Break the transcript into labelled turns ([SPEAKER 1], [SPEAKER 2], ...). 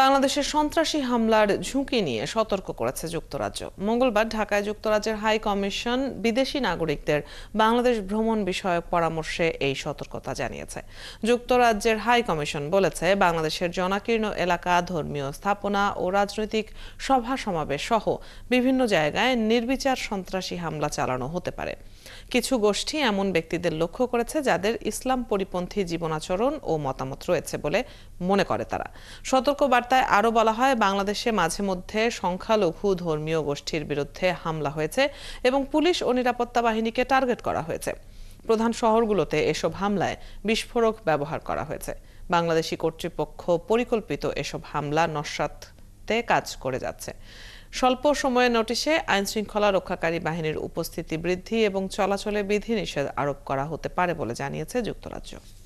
[SPEAKER 1] বাংলাদেশের সন্ত্রাসী হামলার ঝুঁকি নিয়ে সতর্ক করেছে যুক্তরাজ্য মঙ্গলবার ঢাকায় যুক্তরাজ্যের হাই কমিশন বিদেশি নাগরিকদের বাংলাদেশ ভ্রমণ বিষয়ক পরামর্শে এই সতর্কতা জানিয়েছে যুক্তরাজ্যের হাই কমিশন বলেছে বাংলাদেশের জনাকীর্ণ এলাকা ধর্মীয় স্থাপনা ও রাজনৈতিক সভা সমাবেশ সহ বিভিন্ন জায়গায় নির্বিচার সন্ত্রাসী হামলা চালানো হতে পারে কিছু গোষ্ঠী এমন ব্যক্তিদের লক্ষ্য করেছে যাদের ইসলাম পরিপন্থী জীবনাচরণ ও মতামত রয়েছে বলে মনে করে তারা সতর্ক বার্তায় আরও বলা হয় বাংলাদেশে মাঝে মধ্যে সংখ্যালঘু ধর্মীয় গোষ্ঠীর বিরুদ্ধে হামলা হয়েছে এবং পুলিশ ও নিরাপত্তা বাহিনীকে টার্গেট করা হয়েছে প্রধান শহরগুলোতে এসব হামলায় বিস্ফোরক ব্যবহার করা হয়েছে বাংলাদেশি কর্তৃপক্ষ পরিকল্পিত এসব হামলা নস্বাতে কাজ করে যাচ্ছে স্বল্প সময়ের নোটিশে আইন শৃঙ্খলা রক্ষাকারী বাহিনীর উপস্থিতি বৃদ্ধি এবং চলাচলে বিধিনিষেধ আরোপ করা হতে পারে বলে জানিয়েছে যুক্তরাজ্য